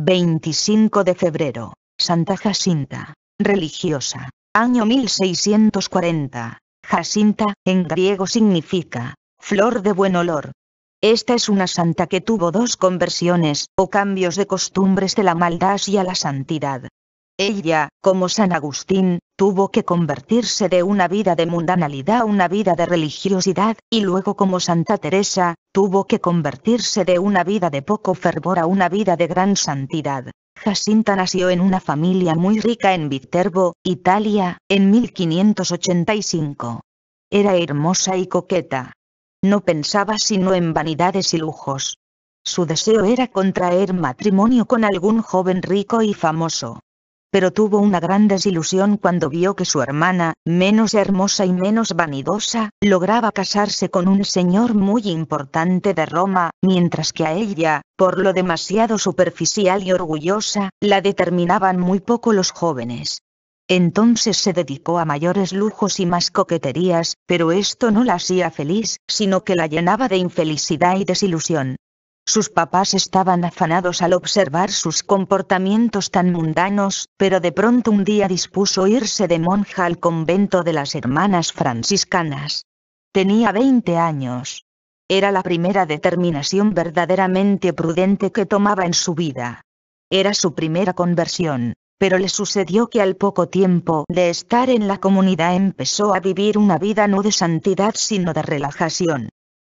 25 de febrero, Santa Jacinta, religiosa, año 1640. Jacinta, en griego significa, flor de buen olor. Esta es una santa que tuvo dos conversiones, o cambios de costumbres de la maldad y a la santidad. Ella, como San Agustín, tuvo que convertirse de una vida de mundanalidad a una vida de religiosidad, y luego como Santa Teresa, tuvo que convertirse de una vida de poco fervor a una vida de gran santidad. Jacinta nació en una familia muy rica en Viterbo, Italia, en 1585. Era hermosa y coqueta. No pensaba sino en vanidades y lujos. Su deseo era contraer matrimonio con algún joven rico y famoso pero tuvo una gran desilusión cuando vio que su hermana, menos hermosa y menos vanidosa, lograba casarse con un señor muy importante de Roma, mientras que a ella, por lo demasiado superficial y orgullosa, la determinaban muy poco los jóvenes. Entonces se dedicó a mayores lujos y más coqueterías, pero esto no la hacía feliz, sino que la llenaba de infelicidad y desilusión. Sus papás estaban afanados al observar sus comportamientos tan mundanos, pero de pronto un día dispuso irse de monja al convento de las hermanas franciscanas. Tenía 20 años. Era la primera determinación verdaderamente prudente que tomaba en su vida. Era su primera conversión, pero le sucedió que al poco tiempo de estar en la comunidad empezó a vivir una vida no de santidad sino de relajación.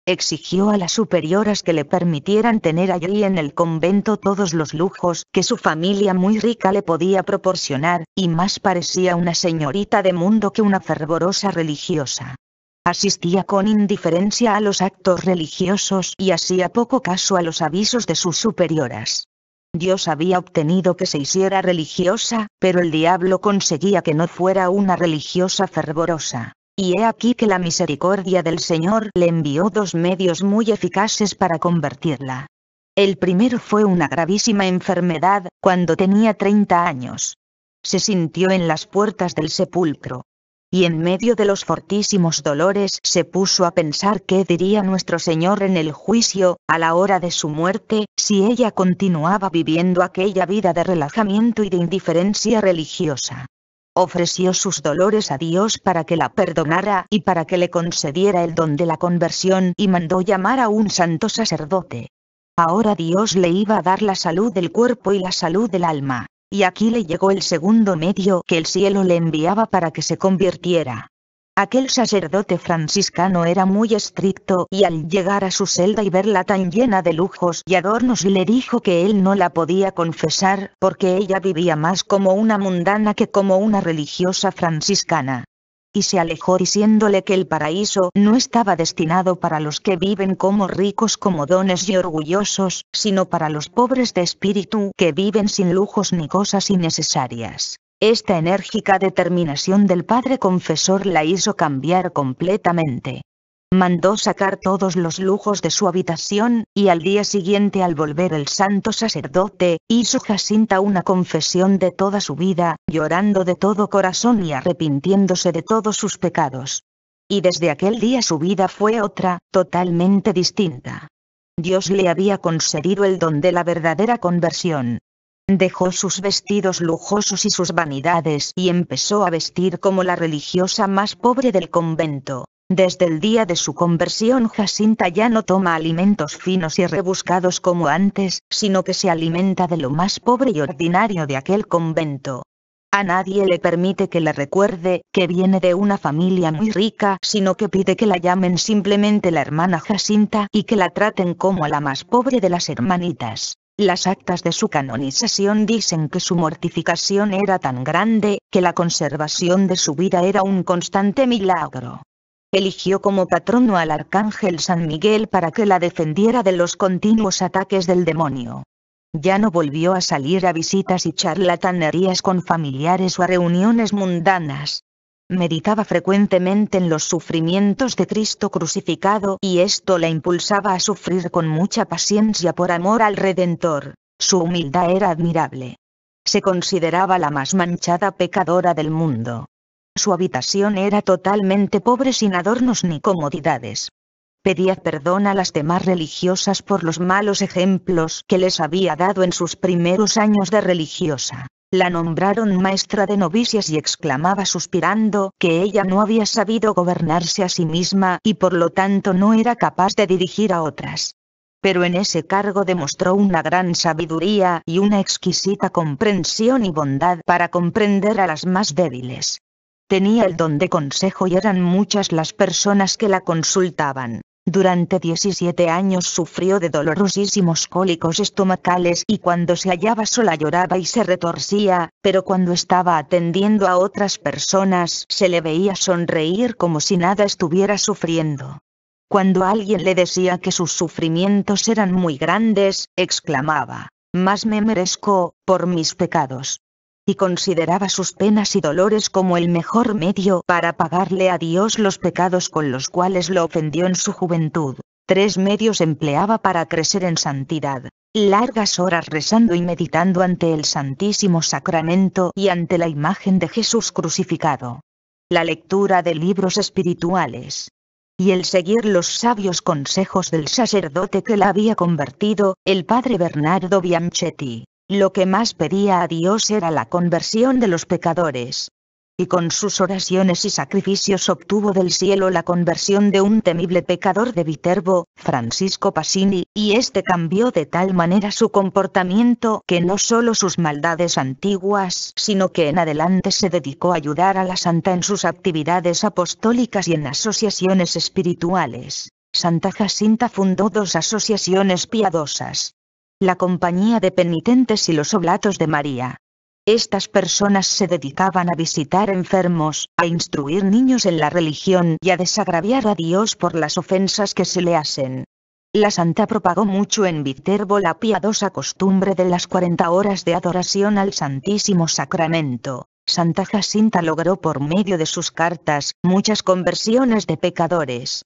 Exigió a las superioras que le permitieran tener allí en el convento todos los lujos que su familia muy rica le podía proporcionar, y más parecía una señorita de mundo que una fervorosa religiosa. Asistía con indiferencia a los actos religiosos y hacía poco caso a los avisos de sus superioras. Dios había obtenido que se hiciera religiosa, pero el diablo conseguía que no fuera una religiosa fervorosa. Y he aquí que la misericordia del Señor le envió dos medios muy eficaces para convertirla. El primero fue una gravísima enfermedad, cuando tenía 30 años. Se sintió en las puertas del sepulcro. Y en medio de los fortísimos dolores se puso a pensar qué diría nuestro Señor en el juicio, a la hora de su muerte, si ella continuaba viviendo aquella vida de relajamiento y de indiferencia religiosa ofreció sus dolores a Dios para que la perdonara y para que le concediera el don de la conversión y mandó llamar a un santo sacerdote. Ahora Dios le iba a dar la salud del cuerpo y la salud del alma, y aquí le llegó el segundo medio que el cielo le enviaba para que se convirtiera. Aquel sacerdote franciscano era muy estricto y al llegar a su celda y verla tan llena de lujos y adornos le dijo que él no la podía confesar, porque ella vivía más como una mundana que como una religiosa franciscana. Y se alejó diciéndole que el paraíso no estaba destinado para los que viven como ricos como dones y orgullosos, sino para los pobres de espíritu que viven sin lujos ni cosas innecesarias. Esta enérgica determinación del padre confesor la hizo cambiar completamente. Mandó sacar todos los lujos de su habitación, y al día siguiente al volver el santo sacerdote, hizo Jacinta una confesión de toda su vida, llorando de todo corazón y arrepintiéndose de todos sus pecados. Y desde aquel día su vida fue otra, totalmente distinta. Dios le había concedido el don de la verdadera conversión. Dejó sus vestidos lujosos y sus vanidades y empezó a vestir como la religiosa más pobre del convento. Desde el día de su conversión Jacinta ya no toma alimentos finos y rebuscados como antes, sino que se alimenta de lo más pobre y ordinario de aquel convento. A nadie le permite que le recuerde que viene de una familia muy rica, sino que pide que la llamen simplemente la hermana Jacinta y que la traten como a la más pobre de las hermanitas. Las actas de su canonización dicen que su mortificación era tan grande, que la conservación de su vida era un constante milagro. Eligió como patrono al arcángel San Miguel para que la defendiera de los continuos ataques del demonio. Ya no volvió a salir a visitas y charlatanerías con familiares o a reuniones mundanas, Meditaba frecuentemente en los sufrimientos de Cristo crucificado y esto la impulsaba a sufrir con mucha paciencia por amor al Redentor. Su humildad era admirable. Se consideraba la más manchada pecadora del mundo. Su habitación era totalmente pobre sin adornos ni comodidades. Pedía perdón a las demás religiosas por los malos ejemplos que les había dado en sus primeros años de religiosa la nombraron maestra de novicias y exclamaba suspirando que ella no había sabido gobernarse a sí misma y por lo tanto no era capaz de dirigir a otras. Pero en ese cargo demostró una gran sabiduría y una exquisita comprensión y bondad para comprender a las más débiles. Tenía el don de consejo y eran muchas las personas que la consultaban. Durante 17 años sufrió de dolorosísimos cólicos estomacales y cuando se hallaba sola lloraba y se retorcía, pero cuando estaba atendiendo a otras personas se le veía sonreír como si nada estuviera sufriendo. Cuando alguien le decía que sus sufrimientos eran muy grandes, exclamaba, más me merezco, por mis pecados y consideraba sus penas y dolores como el mejor medio para pagarle a Dios los pecados con los cuales lo ofendió en su juventud. Tres medios empleaba para crecer en santidad. Largas horas rezando y meditando ante el Santísimo Sacramento y ante la imagen de Jesús crucificado. La lectura de libros espirituales y el seguir los sabios consejos del sacerdote que la había convertido, el padre Bernardo Bianchetti. Lo que más pedía a Dios era la conversión de los pecadores. Y con sus oraciones y sacrificios obtuvo del cielo la conversión de un temible pecador de Viterbo, Francisco Pasini, y este cambió de tal manera su comportamiento que no solo sus maldades antiguas, sino que en adelante se dedicó a ayudar a la santa en sus actividades apostólicas y en asociaciones espirituales. Santa Jacinta fundó dos asociaciones piadosas, la compañía de penitentes y los oblatos de María. Estas personas se dedicaban a visitar enfermos, a instruir niños en la religión y a desagraviar a Dios por las ofensas que se le hacen. La santa propagó mucho en Viterbo la piadosa costumbre de las 40 horas de adoración al Santísimo Sacramento. Santa Jacinta logró por medio de sus cartas muchas conversiones de pecadores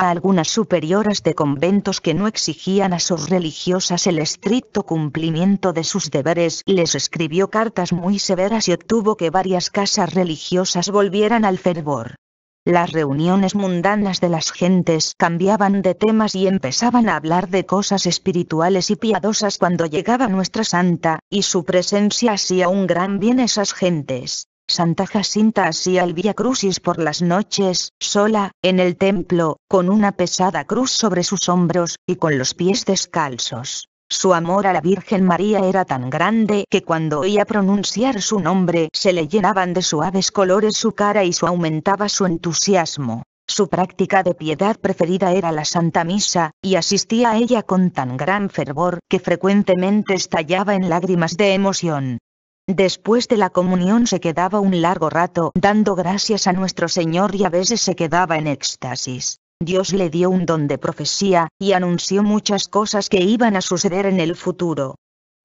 a algunas superioras de conventos que no exigían a sus religiosas el estricto cumplimiento de sus deberes, les escribió cartas muy severas y obtuvo que varias casas religiosas volvieran al fervor. Las reuniones mundanas de las gentes cambiaban de temas y empezaban a hablar de cosas espirituales y piadosas cuando llegaba nuestra santa, y su presencia hacía un gran bien a esas gentes. Santa Jacinta hacía el Via Crucis por las noches, sola, en el templo, con una pesada cruz sobre sus hombros, y con los pies descalzos. Su amor a la Virgen María era tan grande que cuando oía pronunciar su nombre se le llenaban de suaves colores su cara y su aumentaba su entusiasmo. Su práctica de piedad preferida era la Santa Misa, y asistía a ella con tan gran fervor que frecuentemente estallaba en lágrimas de emoción. Después de la comunión se quedaba un largo rato dando gracias a nuestro Señor y a veces se quedaba en éxtasis. Dios le dio un don de profecía, y anunció muchas cosas que iban a suceder en el futuro.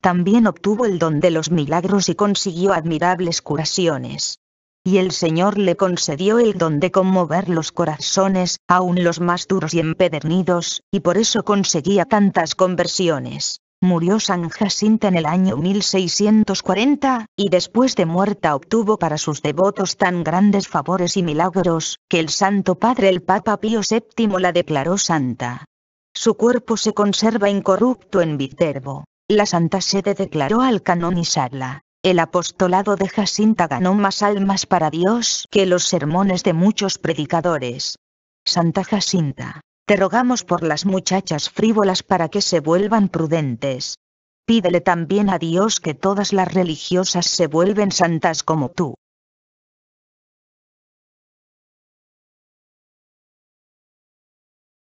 También obtuvo el don de los milagros y consiguió admirables curaciones. Y el Señor le concedió el don de conmover los corazones, aun los más duros y empedernidos, y por eso conseguía tantas conversiones. Murió San Jacinta en el año 1640, y después de muerta obtuvo para sus devotos tan grandes favores y milagros, que el Santo Padre el Papa Pío VII la declaró santa. Su cuerpo se conserva incorrupto en Viterbo. La Santa Sede declaró al canonizarla. El apostolado de Jacinta ganó más almas para Dios que los sermones de muchos predicadores. Santa Jacinta, te rogamos por las muchachas frívolas para que se vuelvan prudentes. Pídele también a Dios que todas las religiosas se vuelven santas como tú.